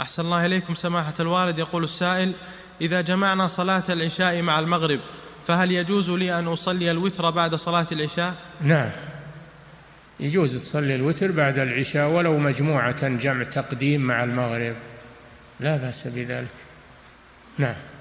أحسن الله إليكم سماحة الوالد يقول السائل إذا جمعنا صلاة العشاء مع المغرب فهل يجوز لي أن أصلي الوتر بعد صلاة العشاء؟ نعم يجوز تصلي الوتر بعد العشاء ولو مجموعة جمع تقديم مع المغرب لا بأس بذلك نعم